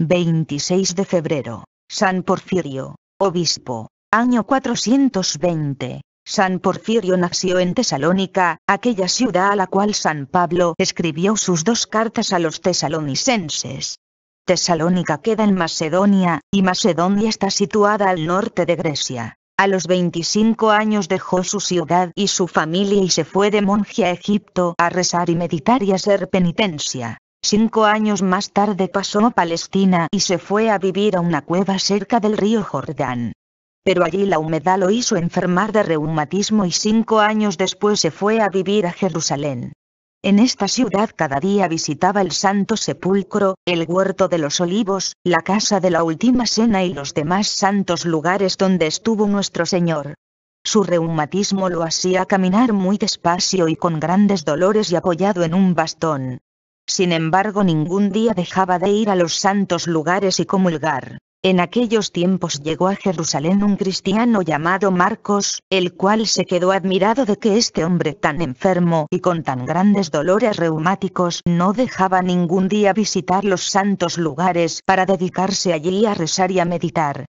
26 de febrero, San Porfirio, obispo, año 420. San Porfirio nació en Tesalónica, aquella ciudad a la cual San Pablo escribió sus dos cartas a los tesalonicenses. Tesalónica queda en Macedonia, y Macedonia está situada al norte de Grecia. A los 25 años dejó su ciudad y su familia y se fue de monje a Egipto a rezar y meditar y hacer penitencia. Cinco años más tarde pasó a Palestina y se fue a vivir a una cueva cerca del río Jordán. Pero allí la humedad lo hizo enfermar de reumatismo y cinco años después se fue a vivir a Jerusalén. En esta ciudad cada día visitaba el Santo Sepulcro, el Huerto de los Olivos, la Casa de la Última Cena y los demás santos lugares donde estuvo nuestro Señor. Su reumatismo lo hacía caminar muy despacio y con grandes dolores y apoyado en un bastón. Sin embargo ningún día dejaba de ir a los santos lugares y comulgar. En aquellos tiempos llegó a Jerusalén un cristiano llamado Marcos, el cual se quedó admirado de que este hombre tan enfermo y con tan grandes dolores reumáticos no dejaba ningún día visitar los santos lugares para dedicarse allí a rezar y a meditar.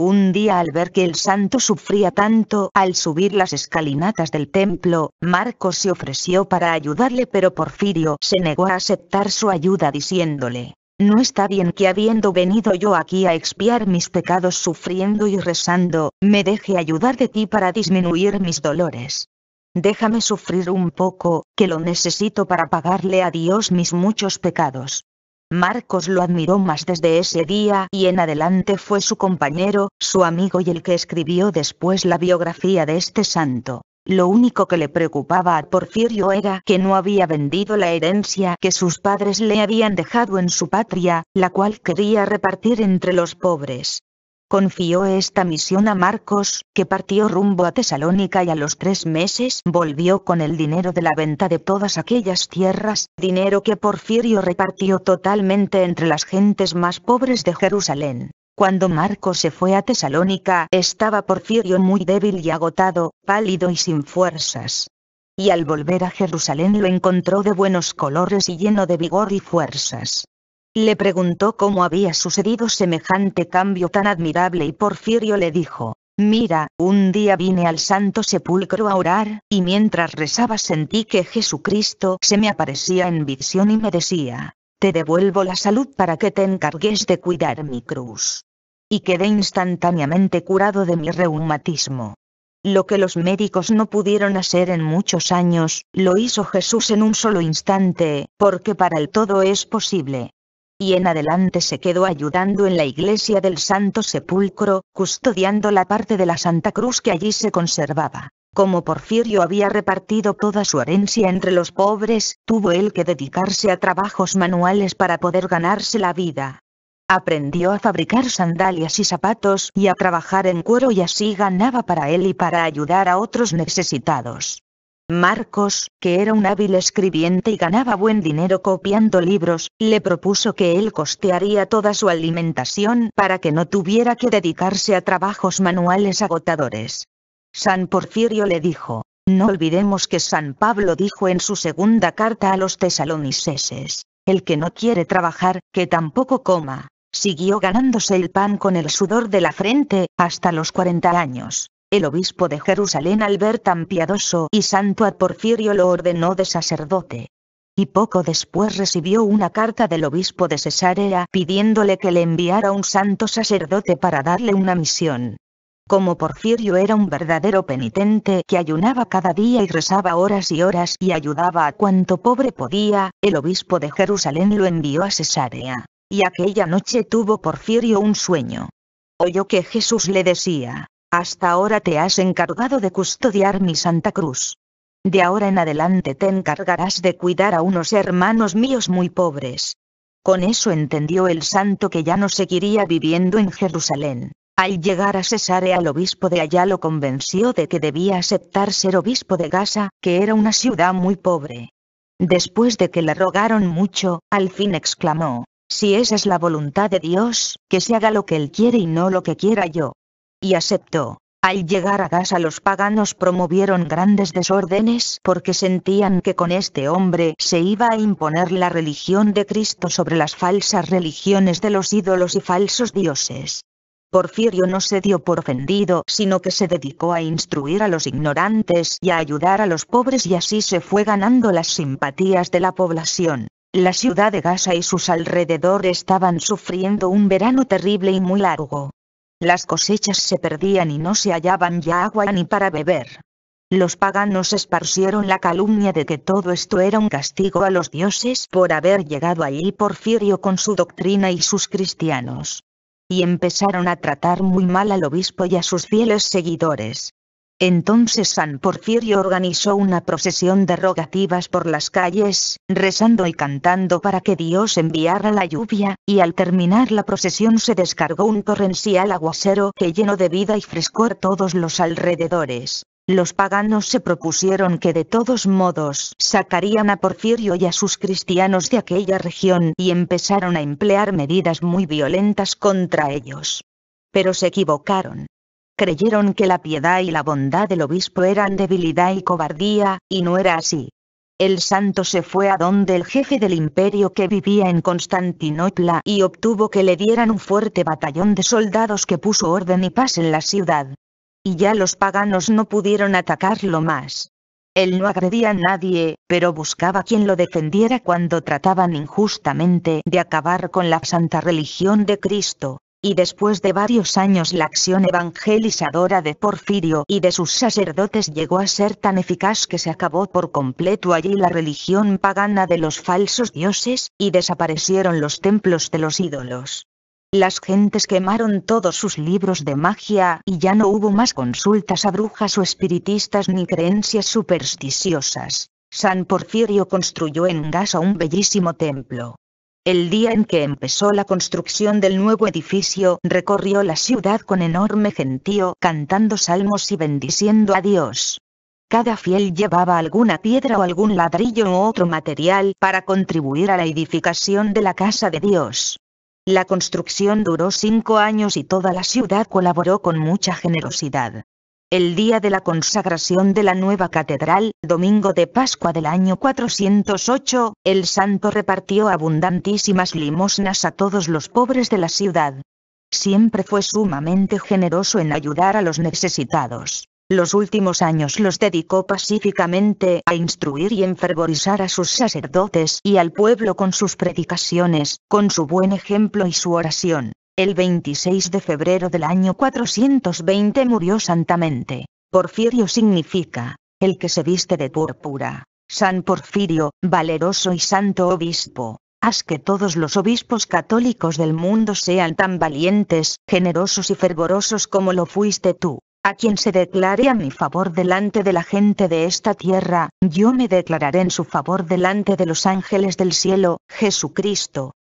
Un día al ver que el santo sufría tanto al subir las escalinatas del templo, Marcos se ofreció para ayudarle pero Porfirio se negó a aceptar su ayuda diciéndole, no está bien que habiendo venido yo aquí a expiar mis pecados sufriendo y rezando, me deje ayudar de ti para disminuir mis dolores. Déjame sufrir un poco, que lo necesito para pagarle a Dios mis muchos pecados. Marcos lo admiró más desde ese día y en adelante fue su compañero, su amigo y el que escribió después la biografía de este santo. Lo único que le preocupaba a Porfirio era que no había vendido la herencia que sus padres le habían dejado en su patria, la cual quería repartir entre los pobres. Confió esta misión a Marcos, que partió rumbo a Tesalónica y a los tres meses volvió con el dinero de la venta de todas aquellas tierras, dinero que Porfirio repartió totalmente entre las gentes más pobres de Jerusalén. Cuando Marcos se fue a Tesalónica estaba Porfirio muy débil y agotado, pálido y sin fuerzas. Y al volver a Jerusalén lo encontró de buenos colores y lleno de vigor y fuerzas. Le preguntó cómo había sucedido semejante cambio tan admirable y Porfirio le dijo, Mira, un día vine al Santo Sepulcro a orar, y mientras rezaba sentí que Jesucristo se me aparecía en visión y me decía, Te devuelvo la salud para que te encargues de cuidar mi cruz. Y quedé instantáneamente curado de mi reumatismo. Lo que los médicos no pudieron hacer en muchos años, lo hizo Jesús en un solo instante, porque para el todo es posible y en adelante se quedó ayudando en la iglesia del Santo Sepulcro, custodiando la parte de la Santa Cruz que allí se conservaba. Como Porfirio había repartido toda su herencia entre los pobres, tuvo él que dedicarse a trabajos manuales para poder ganarse la vida. Aprendió a fabricar sandalias y zapatos y a trabajar en cuero y así ganaba para él y para ayudar a otros necesitados. Marcos, que era un hábil escribiente y ganaba buen dinero copiando libros, le propuso que él costearía toda su alimentación para que no tuviera que dedicarse a trabajos manuales agotadores. San Porfirio le dijo, no olvidemos que San Pablo dijo en su segunda carta a los tesalonicenses, el que no quiere trabajar, que tampoco coma. Siguió ganándose el pan con el sudor de la frente, hasta los 40 años. El obispo de Jerusalén al ver tan piadoso y santo a Porfirio lo ordenó de sacerdote. Y poco después recibió una carta del obispo de Cesarea pidiéndole que le enviara un santo sacerdote para darle una misión. Como Porfirio era un verdadero penitente que ayunaba cada día y rezaba horas y horas y ayudaba a cuanto pobre podía, el obispo de Jerusalén lo envió a Cesarea. Y aquella noche tuvo Porfirio un sueño. Oyó que Jesús le decía, hasta ahora te has encargado de custodiar mi Santa Cruz. De ahora en adelante te encargarás de cuidar a unos hermanos míos muy pobres. Con eso entendió el santo que ya no seguiría viviendo en Jerusalén. Al llegar a Cesare al obispo de allá lo convenció de que debía aceptar ser obispo de Gaza, que era una ciudad muy pobre. Después de que le rogaron mucho, al fin exclamó, si esa es la voluntad de Dios, que se haga lo que él quiere y no lo que quiera yo y aceptó. Al llegar a Gaza los paganos promovieron grandes desórdenes porque sentían que con este hombre se iba a imponer la religión de Cristo sobre las falsas religiones de los ídolos y falsos dioses. Porfirio no se dio por ofendido, sino que se dedicó a instruir a los ignorantes y a ayudar a los pobres y así se fue ganando las simpatías de la población. La ciudad de Gaza y sus alrededores estaban sufriendo un verano terrible y muy largo. Las cosechas se perdían y no se hallaban ya agua ni para beber. Los paganos esparcieron la calumnia de que todo esto era un castigo a los dioses por haber llegado allí Porfirio con su doctrina y sus cristianos. Y empezaron a tratar muy mal al obispo y a sus fieles seguidores. Entonces San Porfirio organizó una procesión de rogativas por las calles, rezando y cantando para que Dios enviara la lluvia, y al terminar la procesión se descargó un torrencial aguacero que llenó de vida y frescor todos los alrededores. Los paganos se propusieron que de todos modos sacarían a Porfirio y a sus cristianos de aquella región y empezaron a emplear medidas muy violentas contra ellos. Pero se equivocaron, creyeron que la piedad y la bondad del obispo eran debilidad y cobardía, y no era así. El santo se fue a donde el jefe del imperio que vivía en Constantinopla y obtuvo que le dieran un fuerte batallón de soldados que puso orden y paz en la ciudad. Y ya los paganos no pudieron atacarlo más. Él no agredía a nadie, pero buscaba quien lo defendiera cuando trataban injustamente de acabar con la santa religión de Cristo y después de varios años la acción evangelizadora de Porfirio y de sus sacerdotes llegó a ser tan eficaz que se acabó por completo allí la religión pagana de los falsos dioses, y desaparecieron los templos de los ídolos. Las gentes quemaron todos sus libros de magia y ya no hubo más consultas a brujas o espiritistas ni creencias supersticiosas. San Porfirio construyó en Gaza un bellísimo templo. El día en que empezó la construcción del nuevo edificio, recorrió la ciudad con enorme gentío, cantando salmos y bendiciendo a Dios. Cada fiel llevaba alguna piedra o algún ladrillo u otro material para contribuir a la edificación de la casa de Dios. La construcción duró cinco años y toda la ciudad colaboró con mucha generosidad el día de la consagración de la nueva catedral, domingo de Pascua del año 408, el santo repartió abundantísimas limosnas a todos los pobres de la ciudad. Siempre fue sumamente generoso en ayudar a los necesitados. Los últimos años los dedicó pacíficamente a instruir y enfervorizar a sus sacerdotes y al pueblo con sus predicaciones, con su buen ejemplo y su oración. El 26 de febrero del año 420 murió santamente. Porfirio significa, el que se viste de púrpura. San Porfirio, valeroso y santo obispo. Haz que todos los obispos católicos del mundo sean tan valientes, generosos y fervorosos como lo fuiste tú. A quien se declare a mi favor delante de la gente de esta tierra, yo me declararé en su favor delante de los ángeles del cielo, Jesucristo,